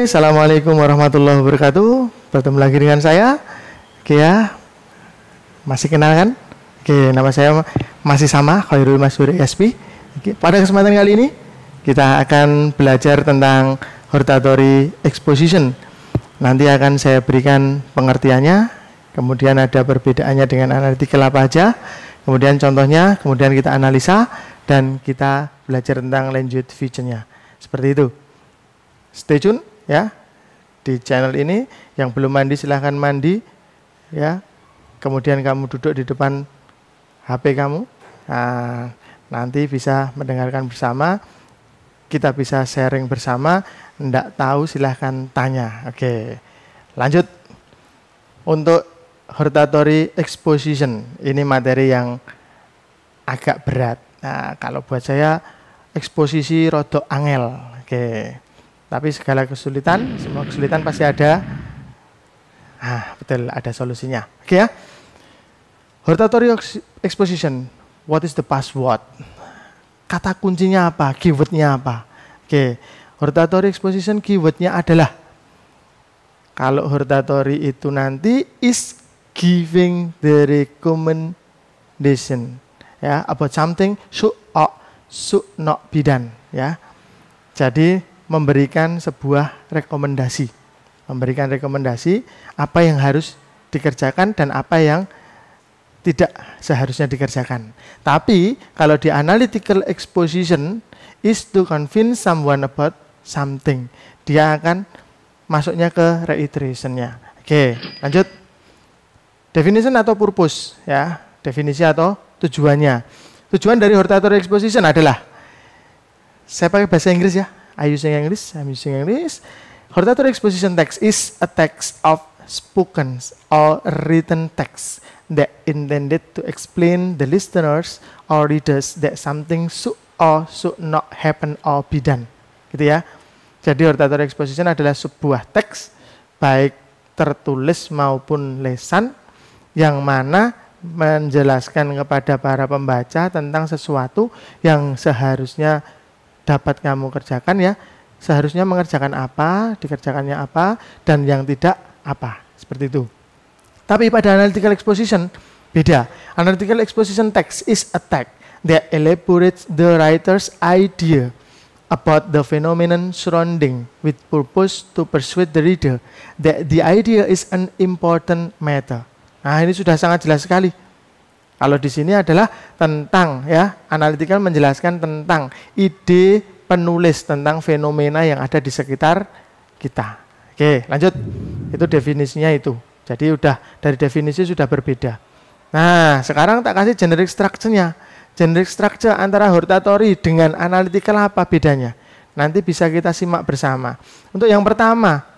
Assalamualaikum warahmatullahi wabarakatuh. Bertemu lagi dengan saya, Oke ya. Masih kenal kan? Oke, nama saya masih sama, Khairul Masuri SP. Oke, pada kesempatan kali ini, kita akan belajar tentang hortatory exposition. Nanti akan saya berikan pengertiannya, kemudian ada perbedaannya dengan analytical apa aja, kemudian contohnya, kemudian kita analisa, dan kita belajar tentang lanjut future-nya. Seperti itu. Stay tune ya di channel ini yang belum mandi silahkan mandi ya kemudian kamu duduk di depan HP kamu nah, nanti bisa mendengarkan bersama kita bisa sharing bersama ndak tahu silahkan tanya oke lanjut untuk hortatory exposition ini materi yang agak berat nah kalau buat saya eksposisi rodok angel oke tapi segala kesulitan, semua kesulitan pasti ada. Ah, betul, ada solusinya. Oke okay, ya. Hortatory exposition. What is the password? Kata kuncinya apa? Keywordnya apa? Oke. Okay. Hortatory exposition keywordnya adalah kalau hortatory itu nanti is giving the recommendation ya about something should or should not be done ya. Jadi memberikan sebuah rekomendasi. Memberikan rekomendasi apa yang harus dikerjakan dan apa yang tidak seharusnya dikerjakan. Tapi kalau di analytical exposition is to convince someone about something. Dia akan masuknya ke reiterationnya. Oke, lanjut. Definition atau purpose ya, definisi atau tujuannya. Tujuan dari hortatory exposition adalah saya pakai bahasa Inggris ya, Are you using English? I'm using English. Hortatory exposition text is a text of spoken or written text that intended to explain the listeners or readers that something should or should not happen or be done. Gitu ya. Jadi hortatory exposition adalah sebuah teks baik tertulis maupun lesan yang mana menjelaskan kepada para pembaca tentang sesuatu yang seharusnya dapat kamu kerjakan ya seharusnya mengerjakan apa, dikerjakannya apa, dan yang tidak apa. Seperti itu. Tapi pada analytical exposition, beda. Analytical exposition text is a text that elaborates the writer's idea about the phenomenon surrounding with purpose to persuade the reader that the idea is an important matter. Nah, ini sudah sangat jelas sekali kalau di sini adalah tentang ya, analitikal menjelaskan tentang ide penulis tentang fenomena yang ada di sekitar kita. Oke, lanjut. Itu definisinya itu. Jadi udah dari definisi sudah berbeda. Nah, sekarang tak kasih generic structure-nya. Generic structure antara hortatory dengan analitikal apa bedanya? Nanti bisa kita simak bersama. Untuk yang pertama,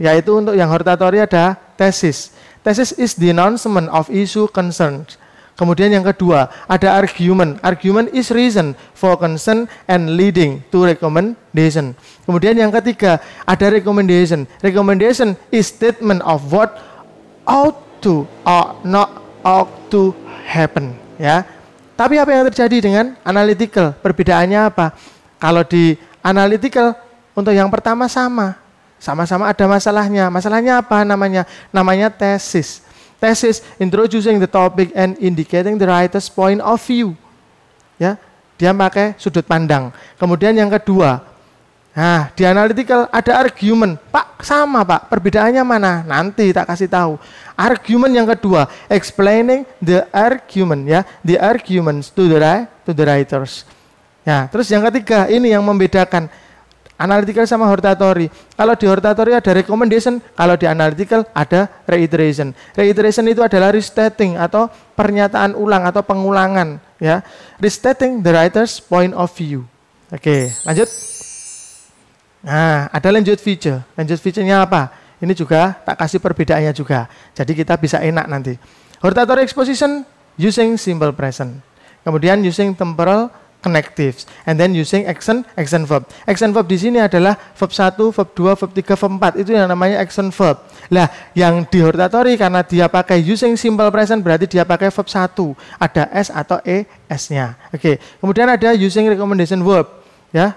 yaitu untuk yang hortatory ada tesis. Tesis is the announcement of issue concerns Kemudian yang kedua, ada argument. Argument is reason for concern and leading to recommendation. Kemudian yang ketiga, ada recommendation. Recommendation is statement of what ought to or not ought to happen. Ya. Tapi apa yang terjadi dengan analytical? Perbedaannya apa? Kalau di analytical, untuk yang pertama sama, sama-sama ada masalahnya. Masalahnya apa namanya? Namanya tesis tesis, introducing the topic and indicating the writer's point of view. Ya, dia pakai sudut pandang. Kemudian yang kedua, nah di analytical ada argument, Pak, sama Pak, perbedaannya mana? Nanti tak kasih tahu. Argument yang kedua, explaining the argument ya, the arguments to the to the writers. Ya, terus yang ketiga ini yang membedakan Analytical sama hortatory. Kalau di hortatory ada recommendation, kalau di analytical ada reiteration. Reiteration itu adalah restating atau pernyataan ulang atau pengulangan, ya. Restating the writer's point of view. Oke, lanjut. Nah, ada lanjut feature. Lanjut feature-nya apa? Ini juga tak kasih perbedaannya juga. Jadi kita bisa enak nanti. Hortatory exposition using simple present. Kemudian using temporal connectives and then using action action verb. Action verb di sini adalah verb 1, verb 2, verb 3, verb 4. Itu yang namanya action verb. Lah, yang di hortatory karena dia pakai using simple present berarti dia pakai verb 1. Ada s atau e s-nya. Oke. Okay. Kemudian ada using recommendation verb ya.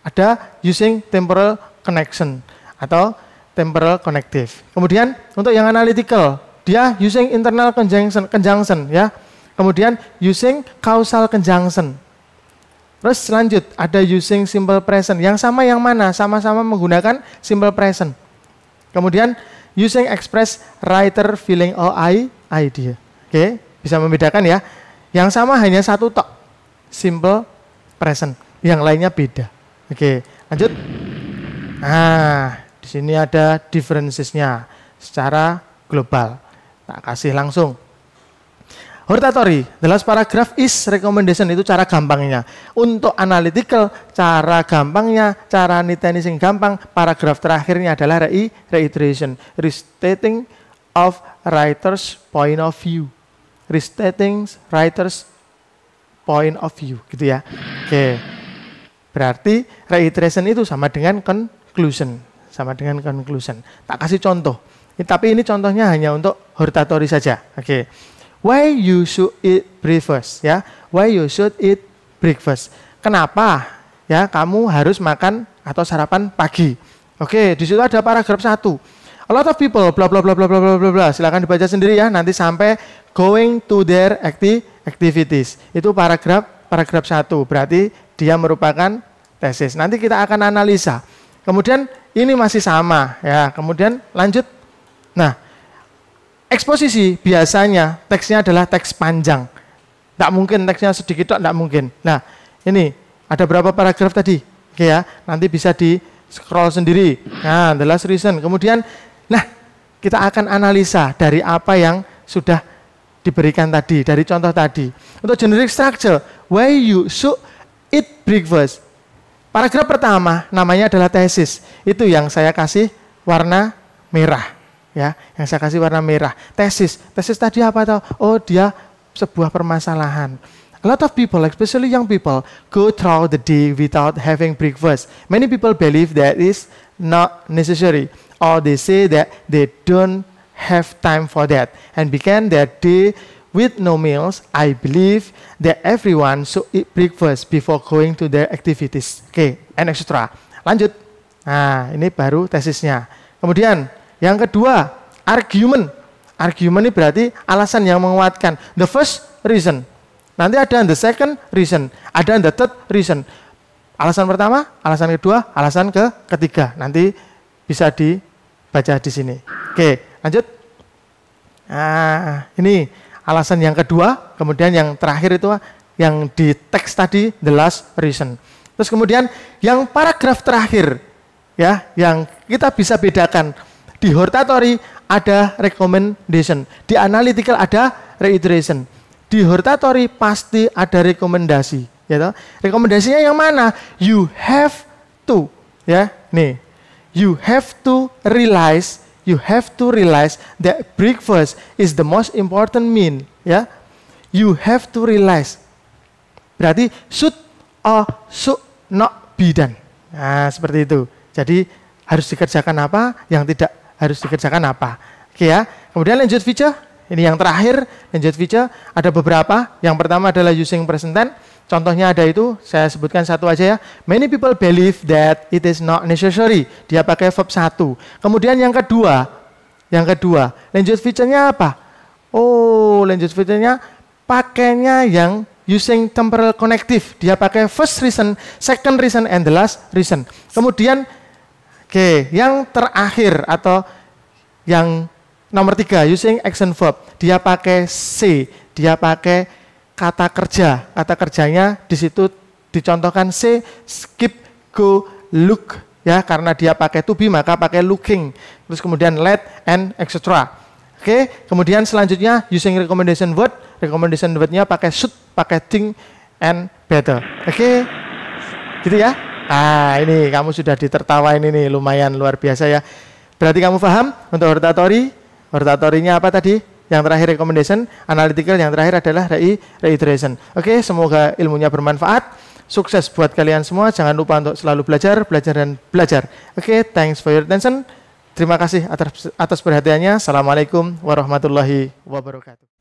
Ada using temporal connection atau temporal connective. Kemudian untuk yang analytical, dia using internal conjunction, conjunction ya. Kemudian using causal conjunction Terus lanjut, ada using simple present. Yang sama yang mana? Sama-sama menggunakan simple present. Kemudian using express writer feeling or I idea. Oke, okay? bisa membedakan ya. Yang sama hanya satu tok, simple present. Yang lainnya beda. Oke, okay, lanjut. Nah, di sini ada differences-nya secara global. Tak kasih langsung. Hortatory, the last paragraph is recommendation itu cara gampangnya. Untuk analytical, cara gampangnya, cara niteni sing gampang, paragraf terakhirnya adalah re reiteration, restating of writer's point of view. Restating writer's point of view gitu ya. Oke. Berarti reiteration itu sama dengan conclusion, sama dengan conclusion. Tak kasih contoh. Tapi ini contohnya hanya untuk hortatory saja. Oke. Okay why you should eat breakfast ya why you should eat breakfast kenapa ya kamu harus makan atau sarapan pagi oke di situ ada paragraf satu a lot of people bla bla bla bla bla bla bla bla silakan dibaca sendiri ya nanti sampai going to their acti activities itu paragraf paragraf satu berarti dia merupakan tesis nanti kita akan analisa kemudian ini masih sama ya kemudian lanjut nah Eksposisi biasanya teksnya adalah teks panjang. Tidak mungkin teksnya sedikit tidak mungkin. Nah, ini ada berapa paragraf tadi? Oke ya, nanti bisa di scroll sendiri. Nah, the last reason. Kemudian, nah kita akan analisa dari apa yang sudah diberikan tadi, dari contoh tadi. Untuk generic structure, why you should eat breakfast. Paragraf pertama namanya adalah tesis. Itu yang saya kasih warna merah ya yang saya kasih warna merah tesis tesis tadi apa tahu oh dia sebuah permasalahan A lot of people, especially young people, go through the day without having breakfast. Many people believe that is not necessary, or they say that they don't have time for that and began their day with no meals. I believe that everyone should eat breakfast before going to their activities. Oke, okay, and extra. Lanjut. Nah, ini baru tesisnya. Kemudian yang kedua, argument. Argument ini berarti alasan yang menguatkan. The first reason. Nanti ada the second reason, ada the third reason. Alasan pertama, alasan kedua, alasan ke ketiga. Nanti bisa dibaca di sini. Oke, lanjut. Nah, ini alasan yang kedua, kemudian yang terakhir itu yang di teks tadi the last reason. Terus kemudian yang paragraf terakhir ya yang kita bisa bedakan di hortatory ada recommendation. Di analytical ada reiteration. Di hortatory pasti ada rekomendasi. Ya toh? Rekomendasinya yang mana? You have to. Ya, nih. You have to realize. You have to realize that breakfast is the most important meal. Ya, you have to realize. Berarti should or should not be done. Nah, seperti itu. Jadi harus dikerjakan apa yang tidak harus dikerjakan apa. Oke ya. Kemudian lanjut feature. Ini yang terakhir, lanjut feature. Ada beberapa. Yang pertama adalah using present tense. Contohnya ada itu, saya sebutkan satu aja ya. Many people believe that it is not necessary. Dia pakai verb satu. Kemudian yang kedua, yang kedua, Lanjut feature-nya apa? Oh, lanjut feature-nya pakainya yang using temporal connective. Dia pakai first reason, second reason, and the last reason. Kemudian Oke, yang terakhir atau yang nomor tiga, using action verb. Dia pakai C, dia pakai kata kerja. Kata kerjanya di situ dicontohkan C, skip, go, look. Ya, karena dia pakai to be maka pakai looking. Terus kemudian let and etc. Oke, kemudian selanjutnya using recommendation word. Recommendation wordnya pakai should, pakai think, and better. Oke, gitu ya. Ah, ini kamu sudah ditertawain ini lumayan luar biasa ya. Berarti kamu paham untuk hortatory? Hortatorinya apa tadi? Yang terakhir recommendation, analytical yang terakhir adalah re reiteration. Oke, semoga ilmunya bermanfaat. Sukses buat kalian semua. Jangan lupa untuk selalu belajar, belajar dan belajar. Oke, thanks for your attention. Terima kasih atas atas perhatiannya. Assalamualaikum warahmatullahi wabarakatuh.